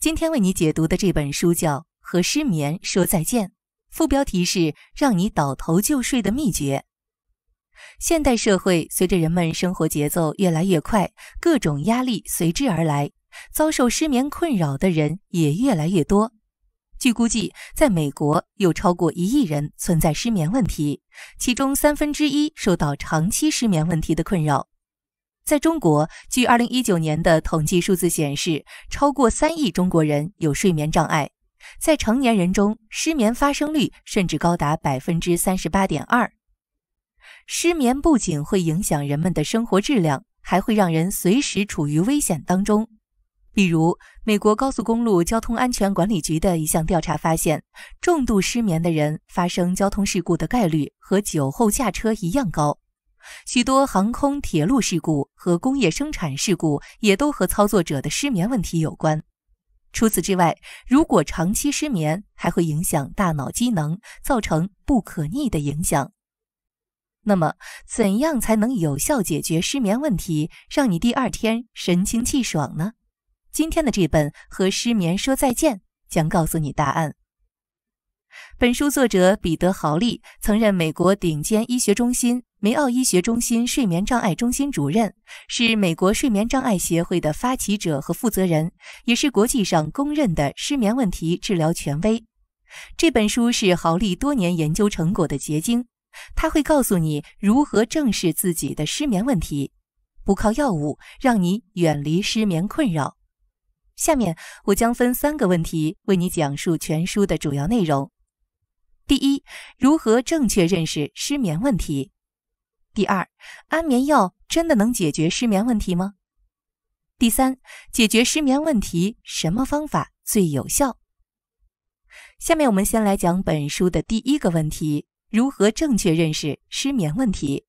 今天为你解读的这本书叫《和失眠说再见》，副标题是“让你倒头就睡的秘诀”。现代社会随着人们生活节奏越来越快，各种压力随之而来，遭受失眠困扰的人也越来越多。据估计，在美国有超过一亿人存在失眠问题，其中三分之一受到长期失眠问题的困扰。在中国，据2019年的统计数字显示，超过三亿中国人有睡眠障碍。在成年人中，失眠发生率甚至高达百分之三十八点二。失眠不仅会影响人们的生活质量，还会让人随时处于危险当中。比如，美国高速公路交通安全管理局的一项调查发现，重度失眠的人发生交通事故的概率和酒后驾车一样高。许多航空、铁路事故和工业生产事故也都和操作者的失眠问题有关。除此之外，如果长期失眠，还会影响大脑机能，造成不可逆的影响。那么，怎样才能有效解决失眠问题，让你第二天神清气爽呢？今天的这本《和失眠说再见》将告诉你答案。本书作者彼得豪利曾任美国顶尖医学中心。梅奥医学中心睡眠障碍中心主任是美国睡眠障碍协会的发起者和负责人，也是国际上公认的失眠问题治疗权威。这本书是豪利多年研究成果的结晶，他会告诉你如何正视自己的失眠问题，不靠药物，让你远离失眠困扰。下面我将分三个问题为你讲述全书的主要内容：第一，如何正确认识失眠问题。第二，安眠药真的能解决失眠问题吗？第三，解决失眠问题什么方法最有效？下面我们先来讲本书的第一个问题：如何正确认识失眠问题？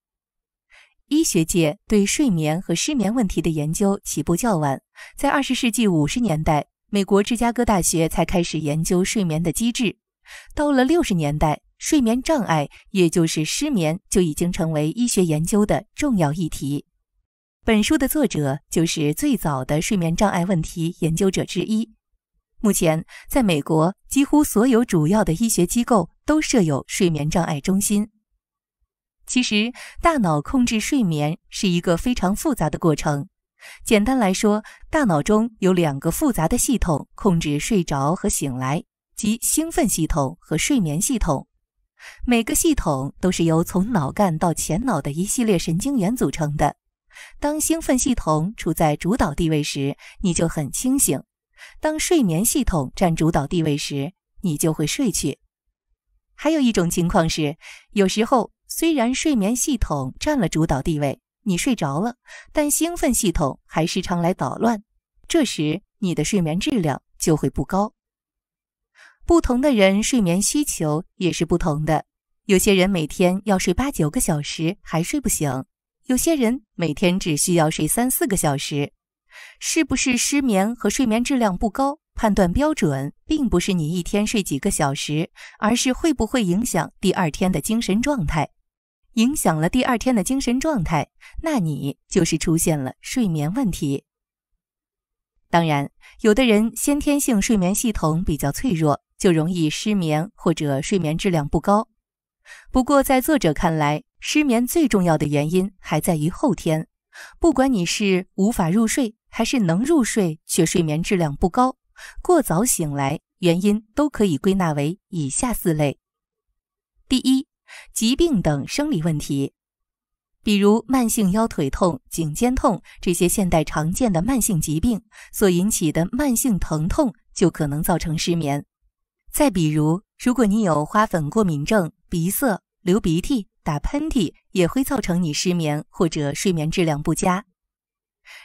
医学界对睡眠和失眠问题的研究起步较晚，在二十世纪五十年代，美国芝加哥大学才开始研究睡眠的机制，到了六十年代。睡眠障碍，也就是失眠，就已经成为医学研究的重要议题。本书的作者就是最早的睡眠障碍问题研究者之一。目前，在美国，几乎所有主要的医学机构都设有睡眠障碍中心。其实，大脑控制睡眠是一个非常复杂的过程。简单来说，大脑中有两个复杂的系统控制睡着和醒来，即兴奋系统和睡眠系统。每个系统都是由从脑干到前脑的一系列神经元组成的。当兴奋系统处在主导地位时，你就很清醒；当睡眠系统占主导地位时，你就会睡去。还有一种情况是，有时候虽然睡眠系统占了主导地位，你睡着了，但兴奋系统还时常来捣乱，这时你的睡眠质量就会不高。不同的人睡眠需求也是不同的。有些人每天要睡八九个小时还睡不醒，有些人每天只需要睡三四个小时。是不是失眠和睡眠质量不高？判断标准并不是你一天睡几个小时，而是会不会影响第二天的精神状态。影响了第二天的精神状态，那你就是出现了睡眠问题。当然，有的人先天性睡眠系统比较脆弱。就容易失眠或者睡眠质量不高。不过在作者看来，失眠最重要的原因还在于后天。不管你是无法入睡，还是能入睡却睡眠质量不高、过早醒来，原因都可以归纳为以下四类：第一，疾病等生理问题，比如慢性腰腿痛、颈肩痛这些现代常见的慢性疾病所引起的慢性疼痛，就可能造成失眠。再比如，如果你有花粉过敏症、鼻塞、流鼻涕、打喷嚏，也会造成你失眠或者睡眠质量不佳。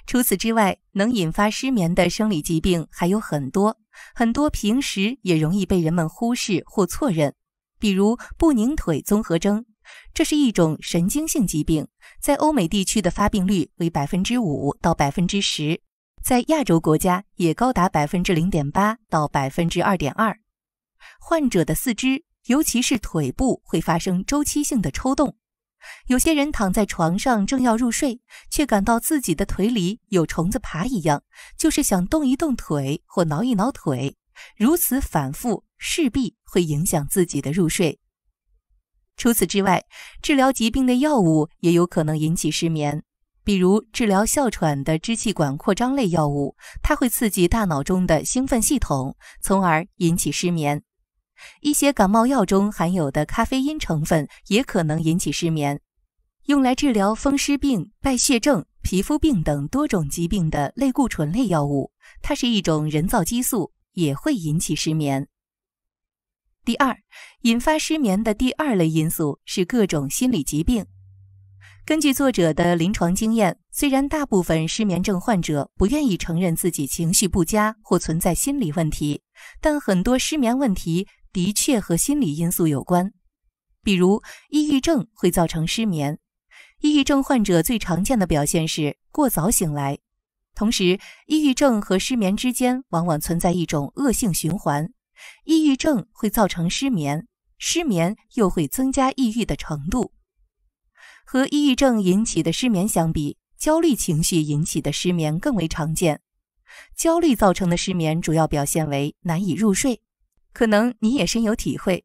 除此之外，能引发失眠的生理疾病还有很多，很多平时也容易被人们忽视或错认，比如不宁腿综合征，这是一种神经性疾病，在欧美地区的发病率为百分之五到百分之十，在亚洲国家也高达百分之零点八到百分之二点二。患者的四肢，尤其是腿部，会发生周期性的抽动。有些人躺在床上正要入睡，却感到自己的腿里有虫子爬一样，就是想动一动腿或挠一挠腿，如此反复，势必会影响自己的入睡。除此之外，治疗疾病的药物也有可能引起失眠。比如治疗哮喘的支气管扩张类药物，它会刺激大脑中的兴奋系统，从而引起失眠。一些感冒药中含有的咖啡因成分也可能引起失眠。用来治疗风湿病、败血症、皮肤病等多种疾病的类固醇类药物，它是一种人造激素，也会引起失眠。第二，引发失眠的第二类因素是各种心理疾病。根据作者的临床经验，虽然大部分失眠症患者不愿意承认自己情绪不佳或存在心理问题，但很多失眠问题的确和心理因素有关。比如，抑郁症会造成失眠。抑郁症患者最常见的表现是过早醒来。同时，抑郁症和失眠之间往往存在一种恶性循环：抑郁症会造成失眠，失眠又会增加抑郁的程度。和抑郁症引起的失眠相比，焦虑情绪引起的失眠更为常见。焦虑造成的失眠主要表现为难以入睡，可能你也深有体会。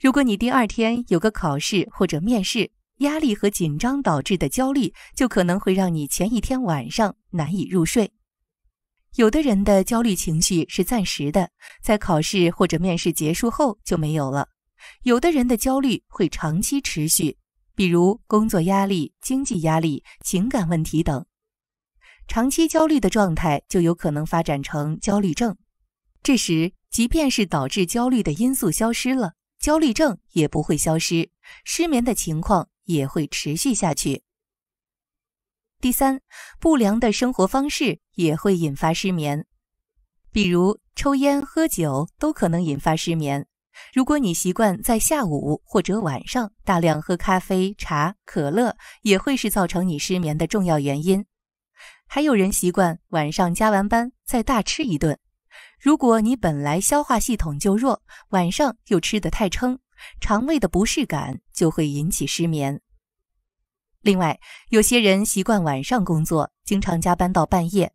如果你第二天有个考试或者面试，压力和紧张导致的焦虑就可能会让你前一天晚上难以入睡。有的人的焦虑情绪是暂时的，在考试或者面试结束后就没有了；有的人的焦虑会长期持续。比如工作压力、经济压力、情感问题等，长期焦虑的状态就有可能发展成焦虑症。这时，即便是导致焦虑的因素消失了，焦虑症也不会消失，失眠的情况也会持续下去。第三，不良的生活方式也会引发失眠，比如抽烟、喝酒都可能引发失眠。如果你习惯在下午或者晚上大量喝咖啡、茶、可乐，也会是造成你失眠的重要原因。还有人习惯晚上加完班再大吃一顿。如果你本来消化系统就弱，晚上又吃得太撑，肠胃的不适感就会引起失眠。另外，有些人习惯晚上工作，经常加班到半夜；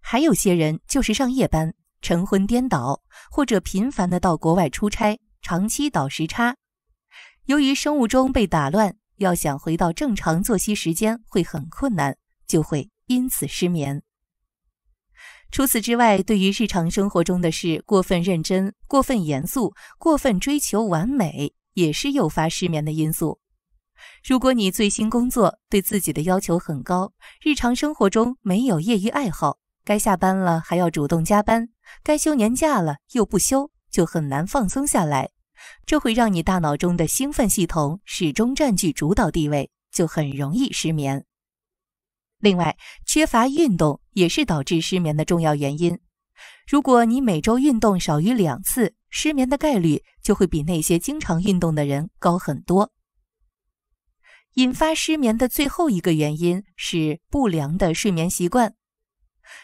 还有些人就是上夜班，晨昏颠倒，或者频繁的到国外出差。长期倒时差，由于生物钟被打乱，要想回到正常作息时间会很困难，就会因此失眠。除此之外，对于日常生活中的事过分认真、过分严肃、过分追求完美，也是诱发失眠的因素。如果你最新工作，对自己的要求很高，日常生活中没有业余爱好，该下班了还要主动加班，该休年假了又不休，就很难放松下来。这会让你大脑中的兴奋系统始终占据主导地位，就很容易失眠。另外，缺乏运动也是导致失眠的重要原因。如果你每周运动少于两次，失眠的概率就会比那些经常运动的人高很多。引发失眠的最后一个原因是不良的睡眠习惯。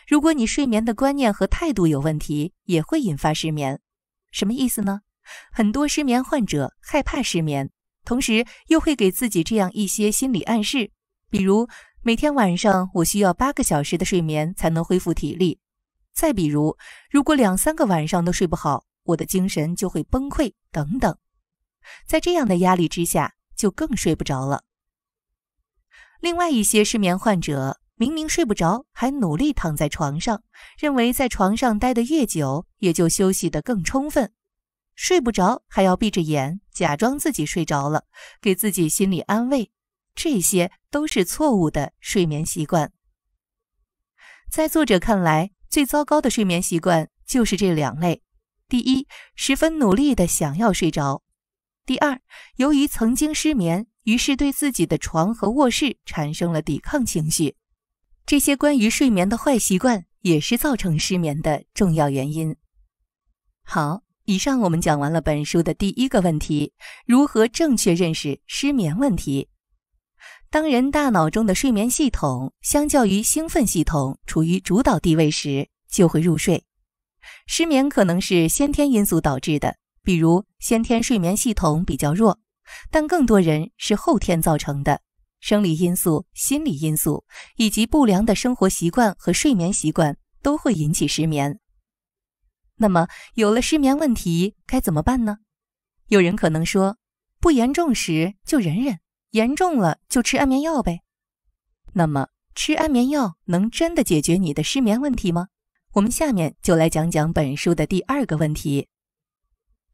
如果你睡眠的观念和态度有问题，也会引发失眠。什么意思呢？很多失眠患者害怕失眠，同时又会给自己这样一些心理暗示，比如每天晚上我需要八个小时的睡眠才能恢复体力；再比如，如果两三个晚上都睡不好，我的精神就会崩溃等等。在这样的压力之下，就更睡不着了。另外一些失眠患者明明睡不着，还努力躺在床上，认为在床上待得越久，也就休息得更充分。睡不着还要闭着眼假装自己睡着了，给自己心理安慰，这些都是错误的睡眠习惯。在作者看来，最糟糕的睡眠习惯就是这两类：第一，十分努力的想要睡着；第二，由于曾经失眠，于是对自己的床和卧室产生了抵抗情绪。这些关于睡眠的坏习惯也是造成失眠的重要原因。好。以上我们讲完了本书的第一个问题：如何正确认识失眠问题。当人大脑中的睡眠系统相较于兴奋系统处于主导地位时，就会入睡。失眠可能是先天因素导致的，比如先天睡眠系统比较弱；但更多人是后天造成的，生理因素、心理因素以及不良的生活习惯和睡眠习惯都会引起失眠。那么有了失眠问题该怎么办呢？有人可能说，不严重时就忍忍，严重了就吃安眠药呗。那么吃安眠药能真的解决你的失眠问题吗？我们下面就来讲讲本书的第二个问题。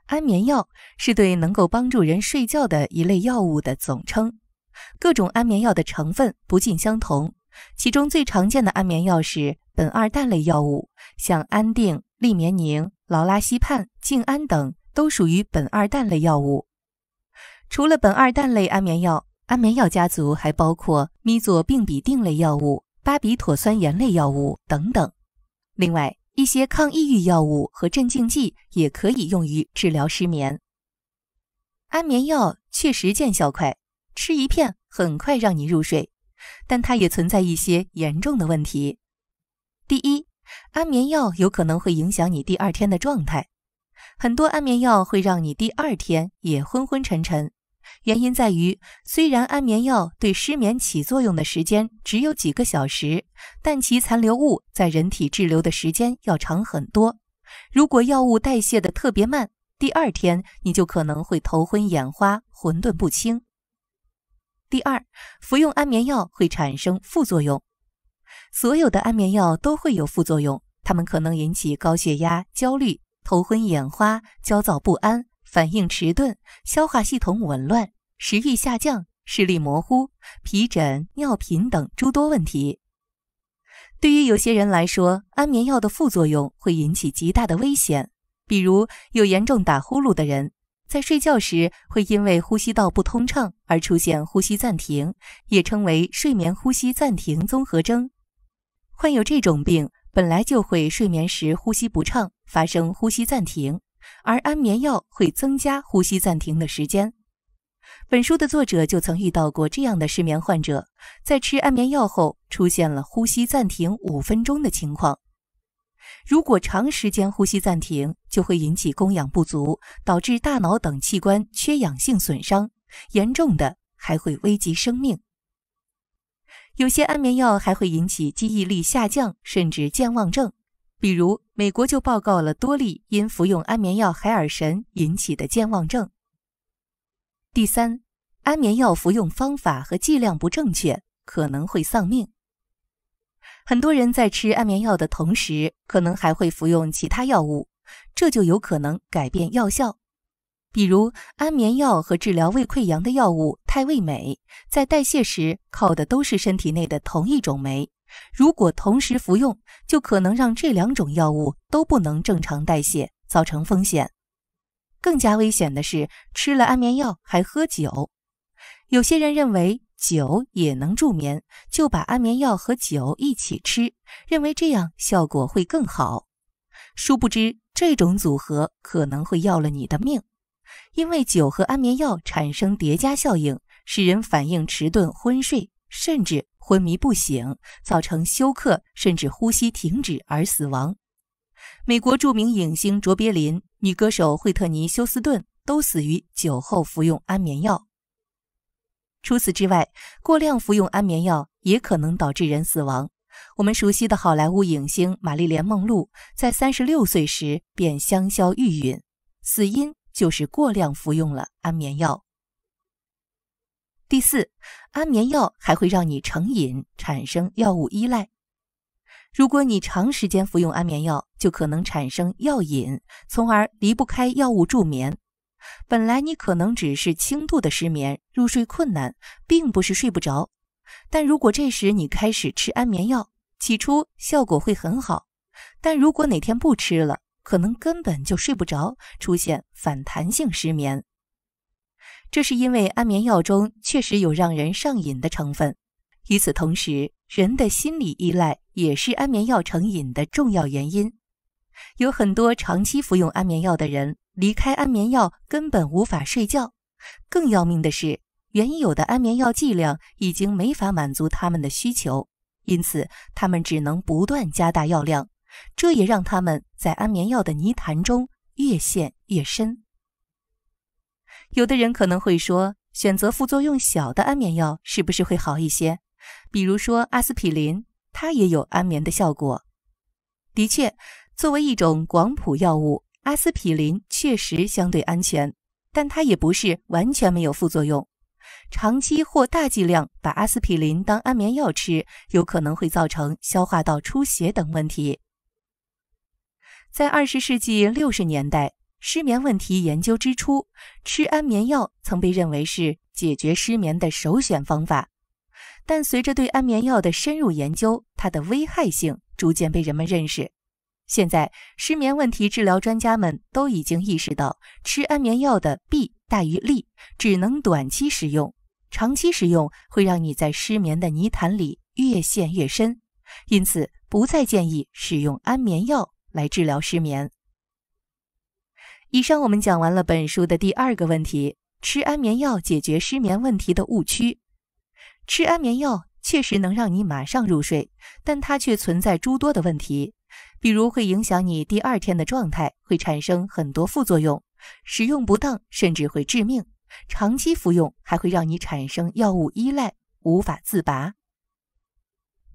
安眠药是对能够帮助人睡觉的一类药物的总称，各种安眠药的成分不尽相同，其中最常见的安眠药是苯二氮类药物，像安定。利眠宁、劳拉西泮、静安等都属于苯二氮类药物。除了苯二氮类安眠药，安眠药家族还包括咪唑并吡啶类药物、巴比妥酸盐类药物等等。另外，一些抗抑郁药物和镇静剂也可以用于治疗失眠。安眠药确实见效快，吃一片很快让你入睡，但它也存在一些严重的问题。第一，安眠药有可能会影响你第二天的状态，很多安眠药会让你第二天也昏昏沉沉。原因在于，虽然安眠药对失眠起作用的时间只有几个小时，但其残留物在人体滞留的时间要长很多。如果药物代谢的特别慢，第二天你就可能会头昏眼花、混沌不清。第二，服用安眠药会产生副作用。所有的安眠药都会有副作用，它们可能引起高血压、焦虑、头昏眼花、焦躁不安、反应迟钝、消化系统紊乱、食欲下降、视力模糊、皮疹、尿频等诸多问题。对于有些人来说，安眠药的副作用会引起极大的危险，比如有严重打呼噜的人，在睡觉时会因为呼吸道不通畅而出现呼吸暂停，也称为睡眠呼吸暂停综合征。患有这种病，本来就会睡眠时呼吸不畅，发生呼吸暂停，而安眠药会增加呼吸暂停的时间。本书的作者就曾遇到过这样的失眠患者，在吃安眠药后出现了呼吸暂停五分钟的情况。如果长时间呼吸暂停，就会引起供氧不足，导致大脑等器官缺氧性损伤，严重的还会危及生命。有些安眠药还会引起记忆力下降，甚至健忘症。比如，美国就报告了多例因服用安眠药海尔神引起的健忘症。第三，安眠药服用方法和剂量不正确，可能会丧命。很多人在吃安眠药的同时，可能还会服用其他药物，这就有可能改变药效。比如安眠药和治疗胃溃疡的药物太胃美，在代谢时靠的都是身体内的同一种酶，如果同时服用，就可能让这两种药物都不能正常代谢，造成风险。更加危险的是，吃了安眠药还喝酒。有些人认为酒也能助眠，就把安眠药和酒一起吃，认为这样效果会更好。殊不知，这种组合可能会要了你的命。因为酒和安眠药产生叠加效应，使人反应迟钝、昏睡，甚至昏迷不醒，造成休克，甚至呼吸停止而死亡。美国著名影星卓别林、女歌手惠特尼·休斯顿都死于酒后服用安眠药。除此之外，过量服用安眠药也可能导致人死亡。我们熟悉的好莱坞影星玛丽莲·梦露在三十六岁时便香消玉殒，死因。就是过量服用了安眠药。第四，安眠药还会让你成瘾，产生药物依赖。如果你长时间服用安眠药，就可能产生药瘾，从而离不开药物助眠。本来你可能只是轻度的失眠，入睡困难，并不是睡不着。但如果这时你开始吃安眠药，起初效果会很好，但如果哪天不吃了，可能根本就睡不着，出现反弹性失眠。这是因为安眠药中确实有让人上瘾的成分。与此同时，人的心理依赖也是安眠药成瘾的重要原因。有很多长期服用安眠药的人，离开安眠药根本无法睡觉。更要命的是，原有的安眠药剂量已经没法满足他们的需求，因此他们只能不断加大药量。这也让他们在安眠药的泥潭中越陷越深。有的人可能会说，选择副作用小的安眠药是不是会好一些？比如说阿司匹林，它也有安眠的效果。的确，作为一种广谱药物，阿司匹林确实相对安全，但它也不是完全没有副作用。长期或大剂量把阿司匹林当安眠药吃，有可能会造成消化道出血等问题。在二十世纪六十年代，失眠问题研究之初，吃安眠药曾被认为是解决失眠的首选方法。但随着对安眠药的深入研究，它的危害性逐渐被人们认识。现在，失眠问题治疗专家们都已经意识到，吃安眠药的弊大于利，只能短期使用，长期使用会让你在失眠的泥潭里越陷越深。因此，不再建议使用安眠药。来治疗失眠。以上我们讲完了本书的第二个问题：吃安眠药解决失眠问题的误区。吃安眠药确实能让你马上入睡，但它却存在诸多的问题，比如会影响你第二天的状态，会产生很多副作用，使用不当甚至会致命，长期服用还会让你产生药物依赖，无法自拔。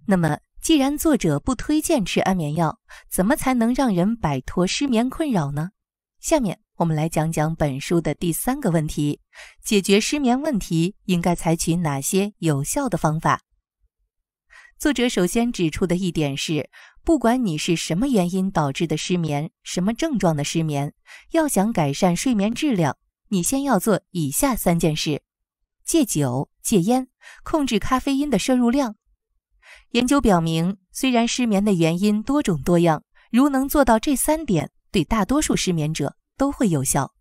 那么，既然作者不推荐吃安眠药，怎么才能让人摆脱失眠困扰呢？下面我们来讲讲本书的第三个问题：解决失眠问题应该采取哪些有效的方法？作者首先指出的一点是，不管你是什么原因导致的失眠，什么症状的失眠，要想改善睡眠质量，你先要做以下三件事：戒酒、戒烟、控制咖啡因的摄入量。研究表明，虽然失眠的原因多种多样，如能做到这三点，对大多数失眠者都会有效。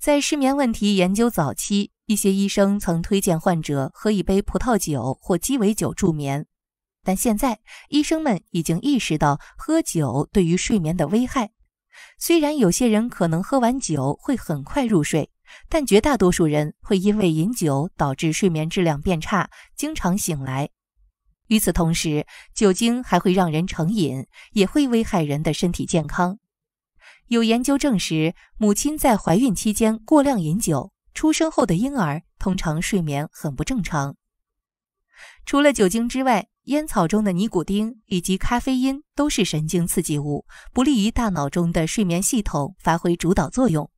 在失眠问题研究早期，一些医生曾推荐患者喝一杯葡萄酒或鸡尾酒助眠，但现在医生们已经意识到喝酒对于睡眠的危害。虽然有些人可能喝完酒会很快入睡，但绝大多数人会因为饮酒导致睡眠质量变差，经常醒来。与此同时，酒精还会让人成瘾，也会危害人的身体健康。有研究证实，母亲在怀孕期间过量饮酒，出生后的婴儿通常睡眠很不正常。除了酒精之外，烟草中的尼古丁以及咖啡因都是神经刺激物，不利于大脑中的睡眠系统发挥主导作用。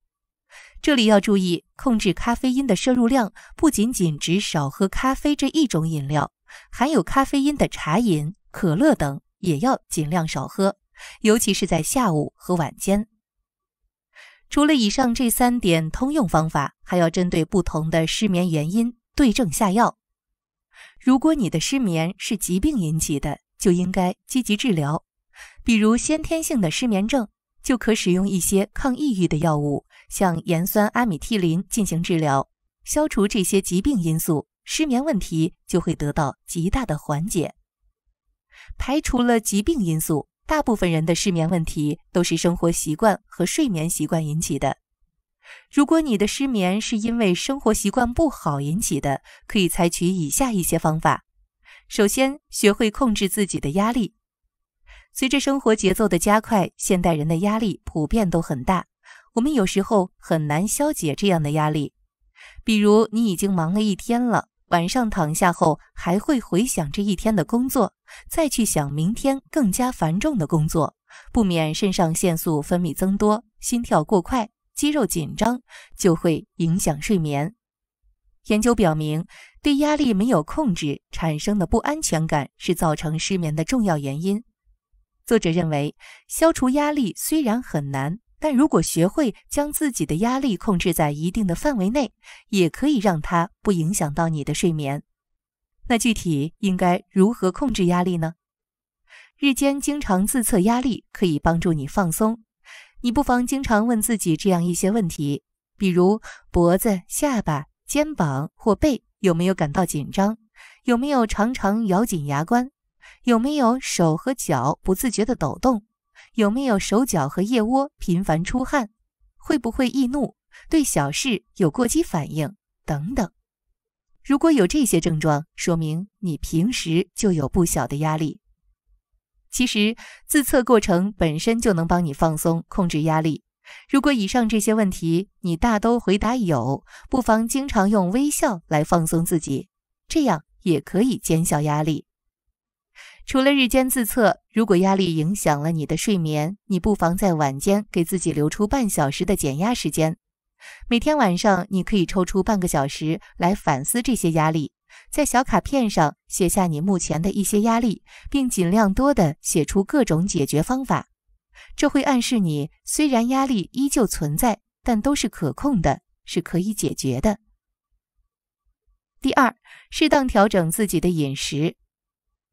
这里要注意，控制咖啡因的摄入量，不仅仅只少喝咖啡这一种饮料。含有咖啡因的茶饮、可乐等也要尽量少喝，尤其是在下午和晚间。除了以上这三点通用方法，还要针对不同的失眠原因对症下药。如果你的失眠是疾病引起的，就应该积极治疗，比如先天性的失眠症，就可使用一些抗抑郁的药物，像盐酸阿米替林进行治疗，消除这些疾病因素。失眠问题就会得到极大的缓解。排除了疾病因素，大部分人的失眠问题都是生活习惯和睡眠习惯引起的。如果你的失眠是因为生活习惯不好引起的，可以采取以下一些方法：首先，学会控制自己的压力。随着生活节奏的加快，现代人的压力普遍都很大，我们有时候很难消解这样的压力。比如，你已经忙了一天了。晚上躺下后，还会回想这一天的工作，再去想明天更加繁重的工作，不免肾上腺素分泌增多，心跳过快，肌肉紧张，就会影响睡眠。研究表明，对压力没有控制产生的不安全感是造成失眠的重要原因。作者认为，消除压力虽然很难。但如果学会将自己的压力控制在一定的范围内，也可以让它不影响到你的睡眠。那具体应该如何控制压力呢？日间经常自测压力可以帮助你放松。你不妨经常问自己这样一些问题，比如脖子、下巴、肩膀或背有没有感到紧张？有没有常常咬紧牙关？有没有手和脚不自觉的抖动？有没有手脚和腋窝频繁出汗？会不会易怒？对小事有过激反应？等等。如果有这些症状，说明你平时就有不小的压力。其实自测过程本身就能帮你放松、控制压力。如果以上这些问题你大都回答有，不妨经常用微笑来放松自己，这样也可以减小压力。除了日间自测，如果压力影响了你的睡眠，你不妨在晚间给自己留出半小时的减压时间。每天晚上，你可以抽出半个小时来反思这些压力，在小卡片上写下你目前的一些压力，并尽量多的写出各种解决方法。这会暗示你，虽然压力依旧存在，但都是可控的，是可以解决的。第二，适当调整自己的饮食。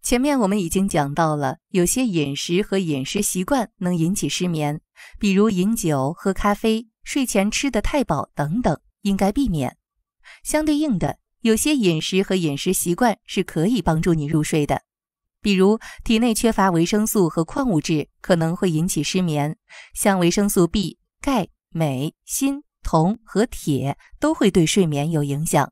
前面我们已经讲到了，有些饮食和饮食习惯能引起失眠，比如饮酒、喝咖啡、睡前吃得太饱等等，应该避免。相对应的，有些饮食和饮食习惯是可以帮助你入睡的，比如体内缺乏维生素和矿物质可能会引起失眠，像维生素 B、钙、镁、锌、铜和铁都会对睡眠有影响。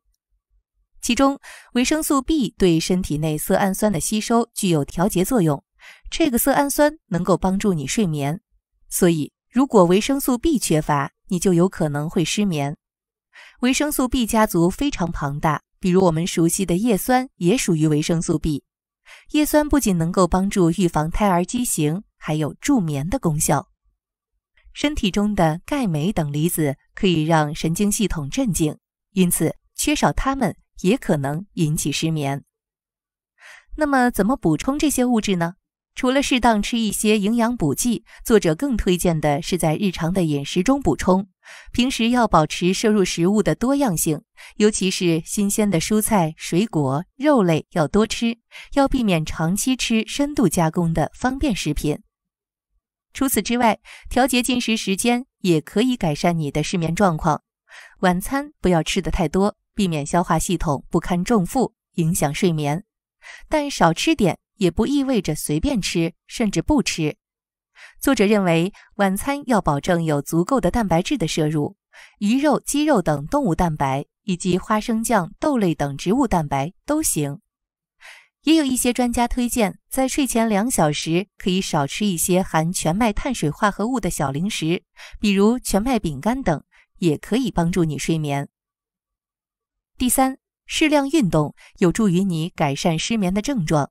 其中，维生素 B 对身体内色氨酸的吸收具有调节作用。这个色氨酸能够帮助你睡眠，所以如果维生素 B 缺乏，你就有可能会失眠。维生素 B 家族非常庞大，比如我们熟悉的叶酸也属于维生素 B。叶酸不仅能够帮助预防胎儿畸形，还有助眠的功效。身体中的钙、镁等离子可以让神经系统镇静，因此缺少它们。也可能引起失眠。那么，怎么补充这些物质呢？除了适当吃一些营养补剂，作者更推荐的是在日常的饮食中补充。平时要保持摄入食物的多样性，尤其是新鲜的蔬菜、水果、肉类要多吃，要避免长期吃深度加工的方便食品。除此之外，调节进食时间也可以改善你的失眠状况。晚餐不要吃得太多。避免消化系统不堪重负，影响睡眠。但少吃点也不意味着随便吃，甚至不吃。作者认为，晚餐要保证有足够的蛋白质的摄入，鱼肉、鸡肉等动物蛋白，以及花生酱、豆类等植物蛋白都行。也有一些专家推荐，在睡前两小时可以少吃一些含全麦碳水化合物的小零食，比如全麦饼干等，也可以帮助你睡眠。第三，适量运动有助于你改善失眠的症状。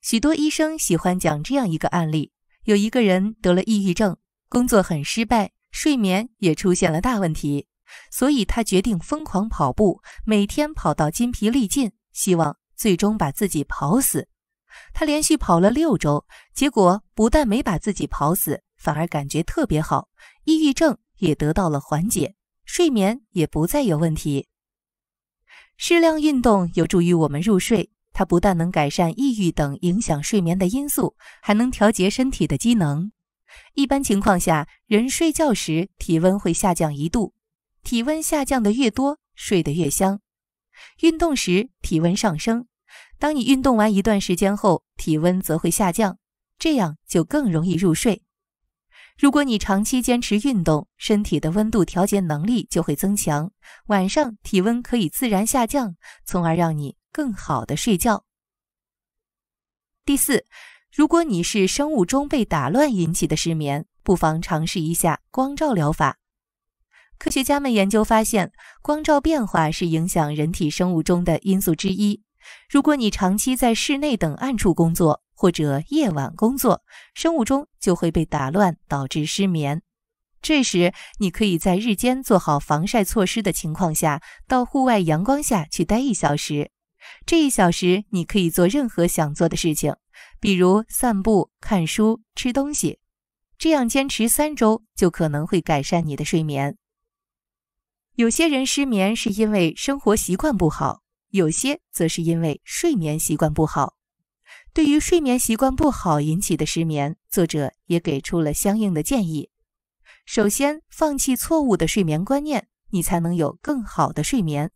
许多医生喜欢讲这样一个案例：有一个人得了抑郁症，工作很失败，睡眠也出现了大问题，所以他决定疯狂跑步，每天跑到筋疲力尽，希望最终把自己跑死。他连续跑了六周，结果不但没把自己跑死，反而感觉特别好，抑郁症也得到了缓解，睡眠也不再有问题。适量运动有助于我们入睡，它不但能改善抑郁等影响睡眠的因素，还能调节身体的机能。一般情况下，人睡觉时体温会下降一度，体温下降的越多，睡得越香。运动时体温上升，当你运动完一段时间后，体温则会下降，这样就更容易入睡。如果你长期坚持运动，身体的温度调节能力就会增强，晚上体温可以自然下降，从而让你更好的睡觉。第四，如果你是生物钟被打乱引起的失眠，不妨尝试一下光照疗法。科学家们研究发现，光照变化是影响人体生物钟的因素之一。如果你长期在室内等暗处工作，或者夜晚工作，生物钟就会被打乱，导致失眠。这时，你可以在日间做好防晒措施的情况下，到户外阳光下去待一小时。这一小时，你可以做任何想做的事情，比如散步、看书、吃东西。这样坚持三周，就可能会改善你的睡眠。有些人失眠是因为生活习惯不好，有些则是因为睡眠习惯不好。对于睡眠习惯不好引起的失眠，作者也给出了相应的建议。首先，放弃错误的睡眠观念，你才能有更好的睡眠。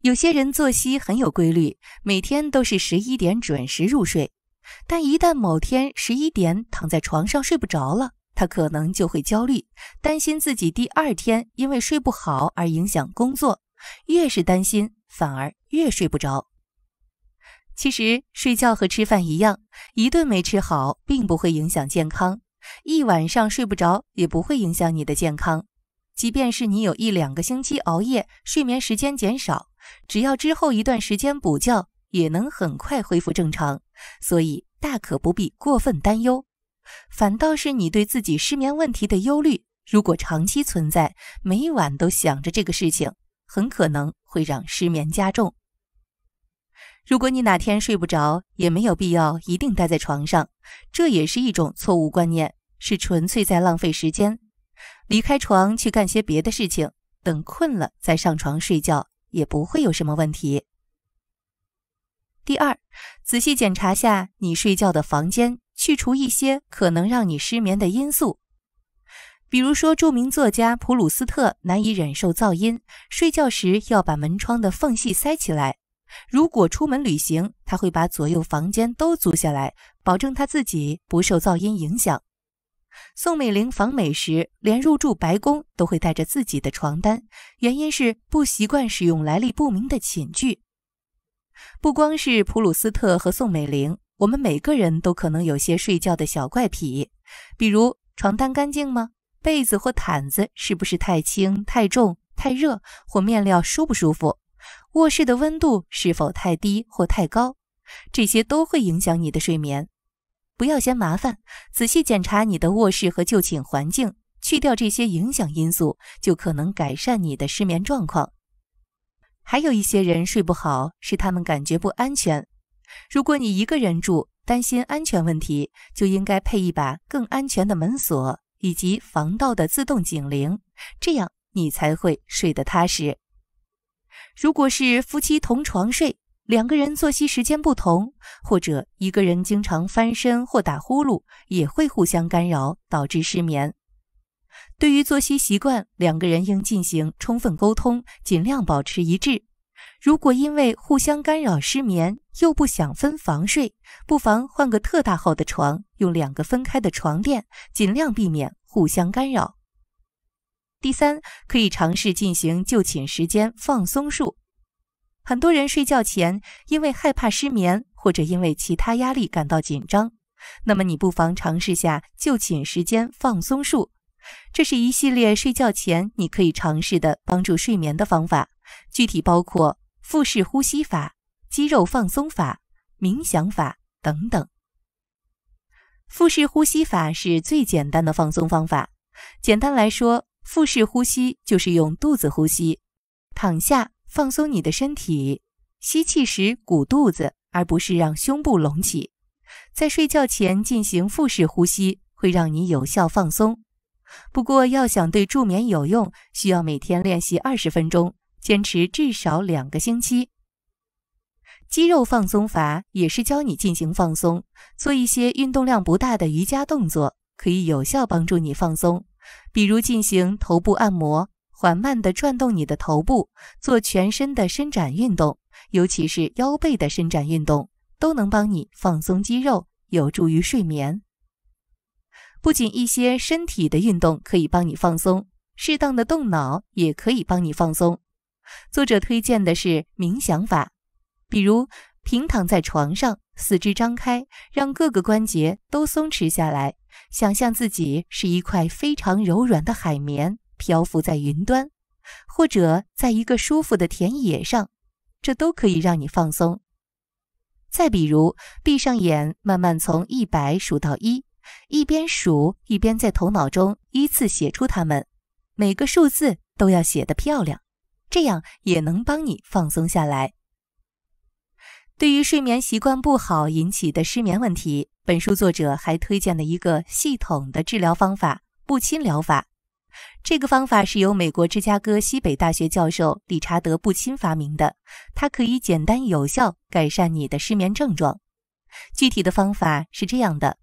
有些人作息很有规律，每天都是十一点准时入睡，但一旦某天十一点躺在床上睡不着了，他可能就会焦虑，担心自己第二天因为睡不好而影响工作，越是担心，反而越睡不着。其实睡觉和吃饭一样，一顿没吃好并不会影响健康，一晚上睡不着也不会影响你的健康。即便是你有一两个星期熬夜，睡眠时间减少，只要之后一段时间补觉，也能很快恢复正常。所以大可不必过分担忧。反倒是你对自己失眠问题的忧虑，如果长期存在，每晚都想着这个事情，很可能会让失眠加重。如果你哪天睡不着，也没有必要一定待在床上，这也是一种错误观念，是纯粹在浪费时间。离开床去干些别的事情，等困了再上床睡觉，也不会有什么问题。第二，仔细检查下你睡觉的房间，去除一些可能让你失眠的因素。比如说，著名作家普鲁斯特难以忍受噪音，睡觉时要把门窗的缝隙塞起来。如果出门旅行，他会把左右房间都租下来，保证他自己不受噪音影响。宋美龄访美时，连入住白宫都会带着自己的床单，原因是不习惯使用来历不明的寝具。不光是普鲁斯特和宋美龄，我们每个人都可能有些睡觉的小怪癖，比如床单干净吗？被子或毯子是不是太轻、太重、太热，或面料舒不舒服？卧室的温度是否太低或太高，这些都会影响你的睡眠。不要嫌麻烦，仔细检查你的卧室和就寝环境，去掉这些影响因素，就可能改善你的失眠状况。还有一些人睡不好是他们感觉不安全。如果你一个人住，担心安全问题，就应该配一把更安全的门锁以及防盗的自动警铃，这样你才会睡得踏实。如果是夫妻同床睡，两个人作息时间不同，或者一个人经常翻身或打呼噜，也会互相干扰，导致失眠。对于作息习惯，两个人应进行充分沟通，尽量保持一致。如果因为互相干扰失眠，又不想分房睡，不妨换个特大号的床，用两个分开的床垫，尽量避免互相干扰。第三，可以尝试进行就寝时间放松术。很多人睡觉前因为害怕失眠，或者因为其他压力感到紧张，那么你不妨尝试下就寝时间放松术。这是一系列睡觉前你可以尝试的帮助睡眠的方法，具体包括腹式呼吸法、肌肉放松法、冥想法等等。腹式呼吸法是最简单的放松方法，简单来说。腹式呼吸就是用肚子呼吸，躺下放松你的身体，吸气时鼓肚子，而不是让胸部隆起。在睡觉前进行腹式呼吸，会让你有效放松。不过，要想对助眠有用，需要每天练习二十分钟，坚持至少两个星期。肌肉放松法也是教你进行放松，做一些运动量不大的瑜伽动作，可以有效帮助你放松。比如进行头部按摩，缓慢地转动你的头部，做全身的伸展运动，尤其是腰背的伸展运动，都能帮你放松肌肉，有助于睡眠。不仅一些身体的运动可以帮你放松，适当的动脑也可以帮你放松。作者推荐的是冥想法，比如平躺在床上，四肢张开，让各个关节都松弛下来。想象自己是一块非常柔软的海绵，漂浮在云端，或者在一个舒服的田野上，这都可以让你放松。再比如，闭上眼，慢慢从一百数到一，一边数一边在头脑中依次写出它们，每个数字都要写得漂亮，这样也能帮你放松下来。对于睡眠习惯不好引起的失眠问题。本书作者还推荐了一个系统的治疗方法——不亲疗法。这个方法是由美国芝加哥西北大学教授理查德·布钦发明的，它可以简单有效改善你的失眠症状。具体的方法是这样的：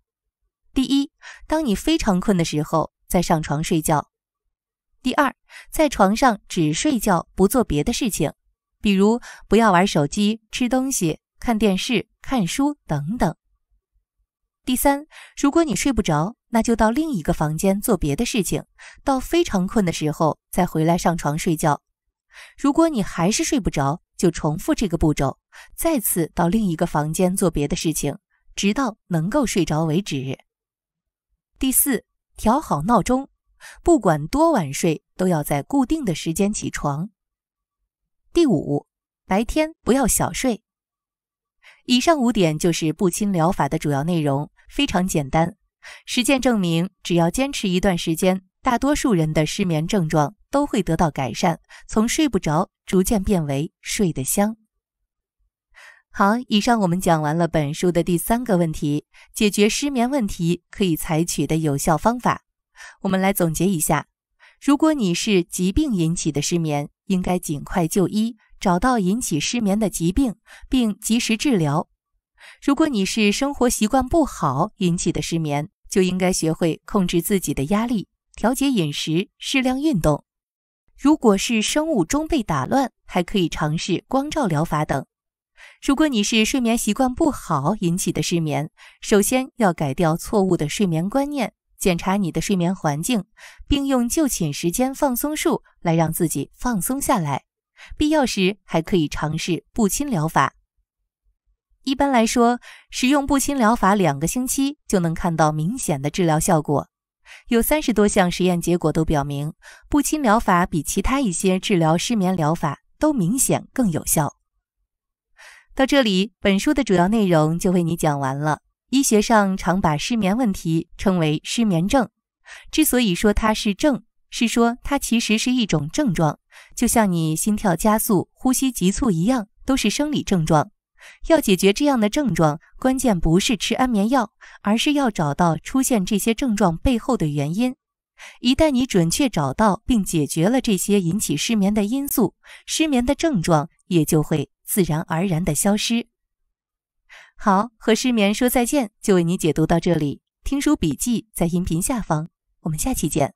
第一，当你非常困的时候再上床睡觉；第二，在床上只睡觉，不做别的事情，比如不要玩手机、吃东西、看电视、看书等等。第三，如果你睡不着，那就到另一个房间做别的事情，到非常困的时候再回来上床睡觉。如果你还是睡不着，就重复这个步骤，再次到另一个房间做别的事情，直到能够睡着为止。第四，调好闹钟，不管多晚睡，都要在固定的时间起床。第五，白天不要小睡。以上五点就是不亲疗法的主要内容。非常简单，实践证明，只要坚持一段时间，大多数人的失眠症状都会得到改善，从睡不着逐渐变为睡得香。好，以上我们讲完了本书的第三个问题，解决失眠问题可以采取的有效方法。我们来总结一下：如果你是疾病引起的失眠，应该尽快就医，找到引起失眠的疾病，并及时治疗。如果你是生活习惯不好引起的失眠，就应该学会控制自己的压力，调节饮食，适量运动。如果是生物钟被打乱，还可以尝试光照疗法等。如果你是睡眠习惯不好引起的失眠，首先要改掉错误的睡眠观念，检查你的睡眠环境，并用就寝时间放松术来让自己放松下来。必要时还可以尝试不亲疗法。一般来说，使用布侵疗法两个星期就能看到明显的治疗效果。有三十多项实验结果都表明，布侵疗法比其他一些治疗失眠疗法都明显更有效。到这里，本书的主要内容就为你讲完了。医学上常把失眠问题称为失眠症，之所以说它是症，是说它其实是一种症状，就像你心跳加速、呼吸急促一样，都是生理症状。要解决这样的症状，关键不是吃安眠药，而是要找到出现这些症状背后的原因。一旦你准确找到并解决了这些引起失眠的因素，失眠的症状也就会自然而然地消失。好，和失眠说再见，就为你解读到这里。听书笔记在音频下方，我们下期见。